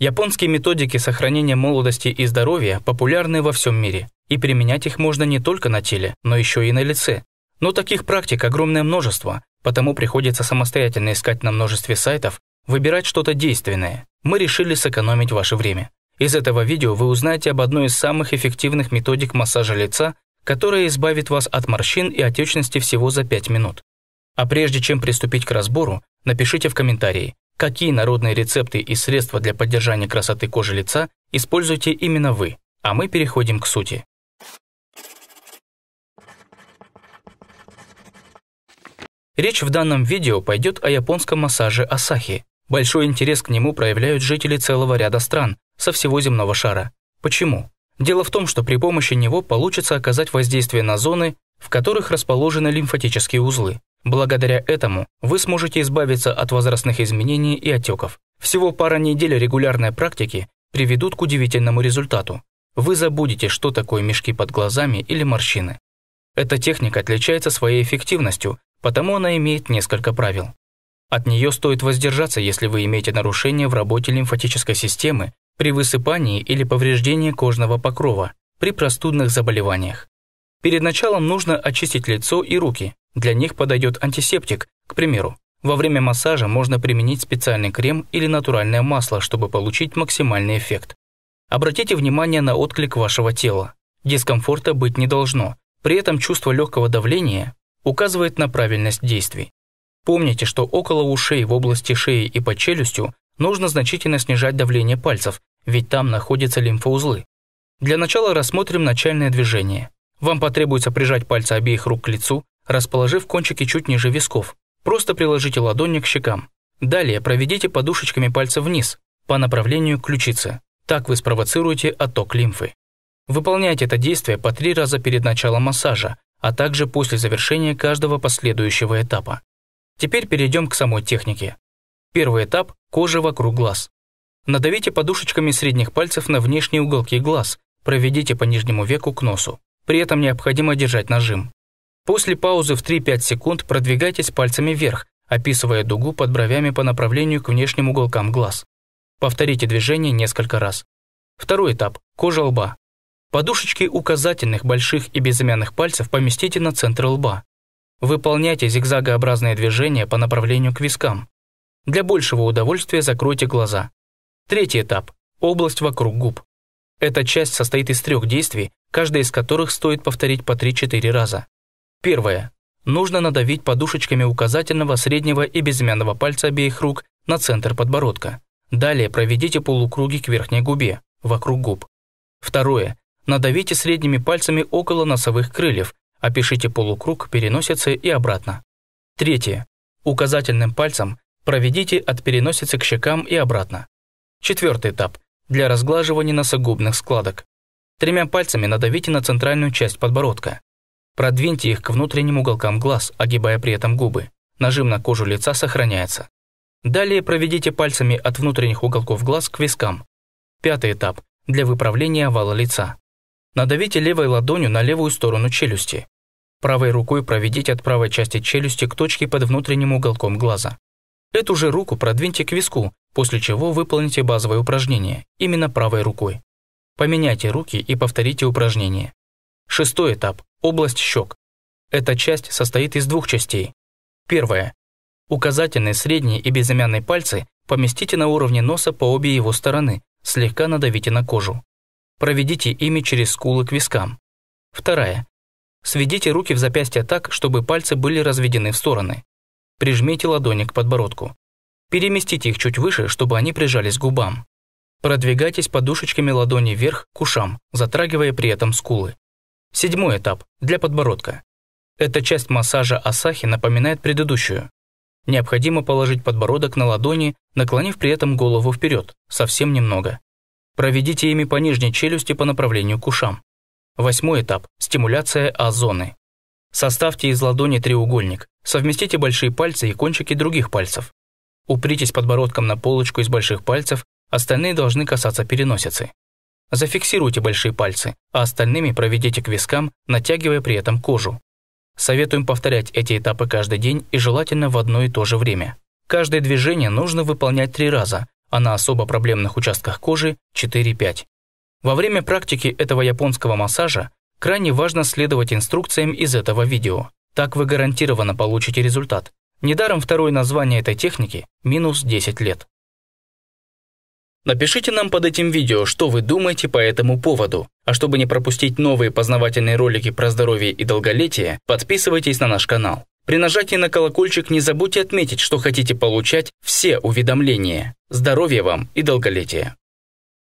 Японские методики сохранения молодости и здоровья популярны во всем мире, и применять их можно не только на теле, но еще и на лице. Но таких практик огромное множество, потому приходится самостоятельно искать на множестве сайтов, выбирать что-то действенное. Мы решили сэкономить ваше время. Из этого видео вы узнаете об одной из самых эффективных методик массажа лица, которая избавит вас от морщин и отечности всего за 5 минут. А прежде чем приступить к разбору, напишите в комментарии, какие народные рецепты и средства для поддержания красоты кожи лица используете именно вы, а мы переходим к сути. Речь в данном видео пойдет о японском массаже Асахи. Большой интерес к нему проявляют жители целого ряда стран со всего земного шара. Почему? Дело в том, что при помощи него получится оказать воздействие на зоны, в которых расположены лимфатические узлы. Благодаря этому вы сможете избавиться от возрастных изменений и отеков. Всего пара недель регулярной практики приведут к удивительному результату. Вы забудете, что такое мешки под глазами или морщины. Эта техника отличается своей эффективностью, потому она имеет несколько правил. От нее стоит воздержаться, если вы имеете нарушение в работе лимфатической системы при высыпании или повреждении кожного покрова, при простудных заболеваниях. Перед началом нужно очистить лицо и руки, для них подойдет антисептик, к примеру. Во время массажа можно применить специальный крем или натуральное масло, чтобы получить максимальный эффект. Обратите внимание на отклик вашего тела. Дискомфорта быть не должно. При этом чувство легкого давления указывает на правильность действий. Помните, что около ушей в области шеи и под челюстью нужно значительно снижать давление пальцев, ведь там находятся лимфоузлы. Для начала рассмотрим начальное движение. Вам потребуется прижать пальцы обеих рук к лицу, расположив кончики чуть ниже висков. Просто приложите ладонь к щекам. Далее проведите подушечками пальцев вниз, по направлению ключицы. Так вы спровоцируете отток лимфы. Выполняйте это действие по три раза перед началом массажа, а также после завершения каждого последующего этапа. Теперь перейдем к самой технике. Первый этап – кожа вокруг глаз. Надавите подушечками средних пальцев на внешние уголки глаз, проведите по нижнему веку к носу. При этом необходимо держать нажим. После паузы в 3-5 секунд продвигайтесь пальцами вверх, описывая дугу под бровями по направлению к внешним уголкам глаз. Повторите движение несколько раз. Второй этап – кожа лба. Подушечки указательных, больших и безымянных пальцев поместите на центр лба. Выполняйте зигзагообразные движения по направлению к вискам. Для большего удовольствия закройте глаза. Третий этап – область вокруг губ. Эта часть состоит из трех действий, каждое из которых стоит повторить по 3-4 раза. Первое. Нужно надавить подушечками указательного, среднего и безымянного пальца обеих рук на центр подбородка. Далее проведите полукруги к верхней губе, вокруг губ. Второе. Надавите средними пальцами около носовых крыльев, опишите полукруг к переносице и обратно. Третье. Указательным пальцем проведите от переносицы к щекам и обратно. Четвертый этап. Для разглаживания носогубных складок. Тремя пальцами надавите на центральную часть подбородка. Продвиньте их к внутренним уголкам глаз, огибая при этом губы. Нажим на кожу лица сохраняется. Далее проведите пальцами от внутренних уголков глаз к вискам. Пятый этап – для выправления овала лица. Надавите левой ладонью на левую сторону челюсти. Правой рукой проведите от правой части челюсти к точке под внутренним уголком глаза. Эту же руку продвиньте к виску, после чего выполните базовое упражнение, именно правой рукой. Поменяйте руки и повторите упражнение. Шестой этап Область щек. Эта часть состоит из двух частей. Первая. Указательный, средний и безымянный пальцы поместите на уровне носа по обе его стороны, слегка надавите на кожу. Проведите ими через скулы к вискам. Вторая. Сведите руки в запястье так, чтобы пальцы были разведены в стороны. Прижмите ладони к подбородку. Переместите их чуть выше, чтобы они прижались к губам. Продвигайтесь подушечками ладони вверх к ушам, затрагивая при этом скулы. Седьмой этап – для подбородка. Эта часть массажа Асахи напоминает предыдущую. Необходимо положить подбородок на ладони, наклонив при этом голову вперед, совсем немного. Проведите ими по нижней челюсти по направлению к ушам. Восьмой этап – стимуляция А-зоны. Составьте из ладони треугольник, совместите большие пальцы и кончики других пальцев. Упритесь подбородком на полочку из больших пальцев, остальные должны касаться переносицы. Зафиксируйте большие пальцы, а остальными проведите к вискам, натягивая при этом кожу. Советуем повторять эти этапы каждый день и желательно в одно и то же время. Каждое движение нужно выполнять три раза, а на особо проблемных участках кожи – 4-5. Во время практики этого японского массажа крайне важно следовать инструкциям из этого видео. Так вы гарантированно получите результат. Недаром второе название этой техники – минус 10 лет. Напишите нам под этим видео, что вы думаете по этому поводу. А чтобы не пропустить новые познавательные ролики про здоровье и долголетие, подписывайтесь на наш канал. При нажатии на колокольчик не забудьте отметить, что хотите получать все уведомления. Здоровья вам и долголетия!